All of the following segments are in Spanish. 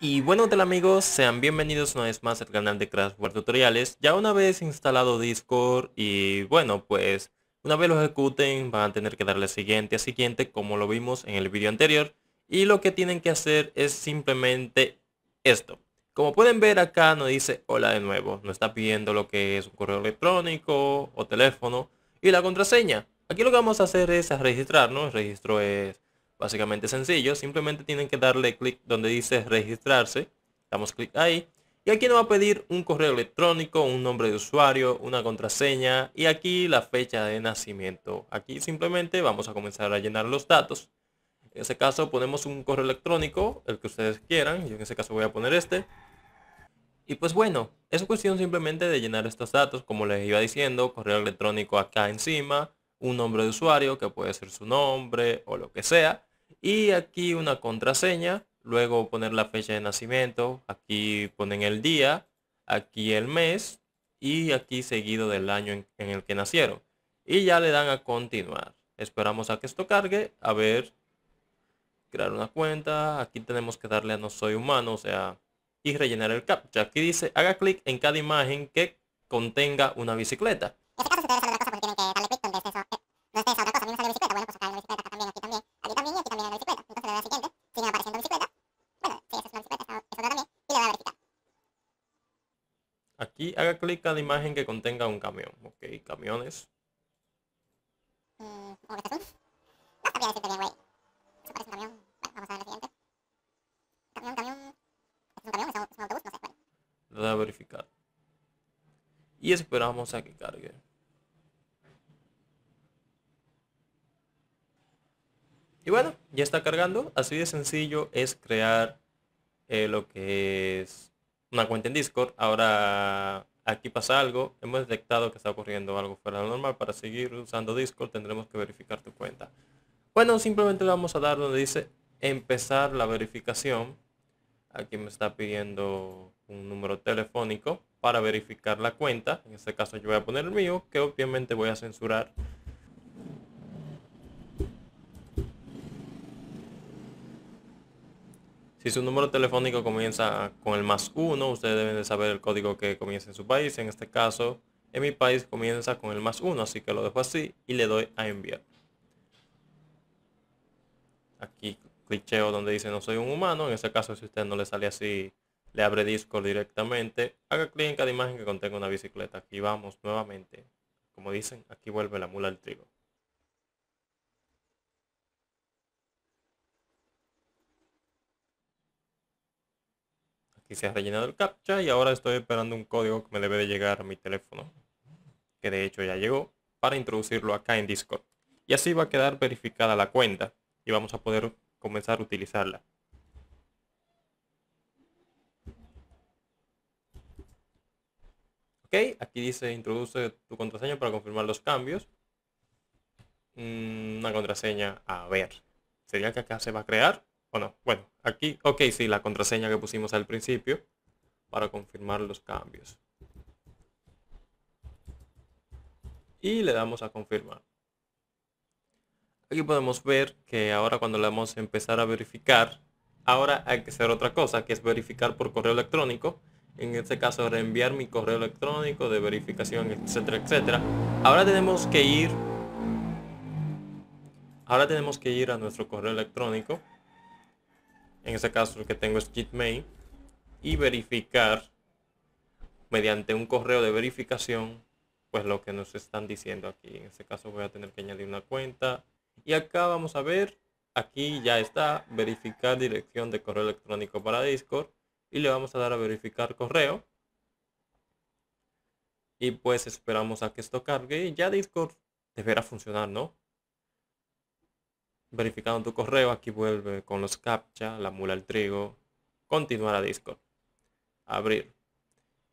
Y bueno, tal amigos, sean bienvenidos una vez más al canal de Crashware Tutoriales. Ya una vez instalado Discord y bueno, pues una vez lo ejecuten van a tener que darle siguiente a siguiente como lo vimos en el vídeo anterior. Y lo que tienen que hacer es simplemente esto. Como pueden ver acá nos dice hola de nuevo. Nos está pidiendo lo que es un correo electrónico o teléfono y la contraseña. Aquí lo que vamos a hacer es a registrarnos. registro es Básicamente sencillo, simplemente tienen que darle clic donde dice registrarse. Damos clic ahí. Y aquí nos va a pedir un correo electrónico, un nombre de usuario, una contraseña y aquí la fecha de nacimiento. Aquí simplemente vamos a comenzar a llenar los datos. En ese caso ponemos un correo electrónico, el que ustedes quieran. Yo en ese caso voy a poner este. Y pues bueno, es cuestión simplemente de llenar estos datos, como les iba diciendo, correo electrónico acá encima, un nombre de usuario que puede ser su nombre o lo que sea. Y aquí una contraseña, luego poner la fecha de nacimiento, aquí ponen el día, aquí el mes y aquí seguido del año en, el que nacieron. Y ya le dan a continuar. Esperamos a que esto cargue. A ver, crear una cuenta. Aquí tenemos que darle a no soy humano, o sea, y rellenar el captcha. Aquí dice, haga clic en cada imagen que contenga una bicicleta. En este caso, haga clic a la imagen que contenga un camión. Ok, camiones. Mm, verificar. Y esperamos a que cargue. Y bueno, ya está cargando. Así de sencillo es crear eh, lo que es una cuenta en Discord. Ahora aquí pasa algo. Hemos detectado que está ocurriendo algo fuera de lo normal. Para seguir usando Discord tendremos que verificar tu cuenta. Bueno, simplemente vamos a dar donde dice empezar la verificación. Aquí me está pidiendo un número telefónico para verificar la cuenta. En este caso yo voy a poner el mío, que obviamente voy a censurar. Si su número telefónico comienza con el más uno, ustedes deben de saber el código que comienza en su país. En este caso, en mi país comienza con el más uno, así que lo dejo así y le doy a enviar. Aquí clicheo donde dice no soy un humano. En este caso, si usted no le sale así, le abre Discord directamente. Haga clic en cada imagen que contenga una bicicleta. Aquí vamos nuevamente. Como dicen, aquí vuelve la mula del trigo. Aquí se ha rellenado el captcha y ahora estoy esperando un código que me debe de llegar a mi teléfono, que de hecho ya llegó, para introducirlo acá en Discord. Y así va a quedar verificada la cuenta y vamos a poder comenzar a utilizarla. Ok, aquí dice introduce tu contraseña para confirmar los cambios. Mm, una contraseña, a ver, sería que acá se va a crear bueno, aquí, ok, sí, la contraseña que pusimos al principio para confirmar los cambios. Y le damos a confirmar. Aquí podemos ver que ahora cuando le damos a empezar a verificar, ahora hay que hacer otra cosa, que es verificar por correo electrónico. En este caso, reenviar mi correo electrónico de verificación, etcétera, etcétera. Ahora tenemos que ir... Ahora tenemos que ir a nuestro correo electrónico en ese caso lo que tengo es Gitmail y verificar mediante un correo de verificación, pues lo que nos están diciendo aquí. En este caso voy a tener que añadir una cuenta. Y acá vamos a ver, aquí ya está, verificar dirección de correo electrónico para Discord. Y le vamos a dar a verificar correo. Y pues esperamos a que esto cargue y ya Discord deberá funcionar, ¿no? verificando tu correo, aquí vuelve con los captcha, la mula al trigo, continuar a Discord, abrir.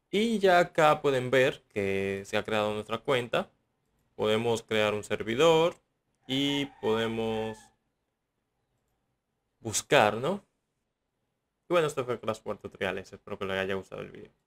Y ya acá pueden ver que se ha creado nuestra cuenta. Podemos crear un servidor y podemos buscar, ¿no? Y bueno, esto fue Crash Tutoriales. Espero que les haya gustado el video.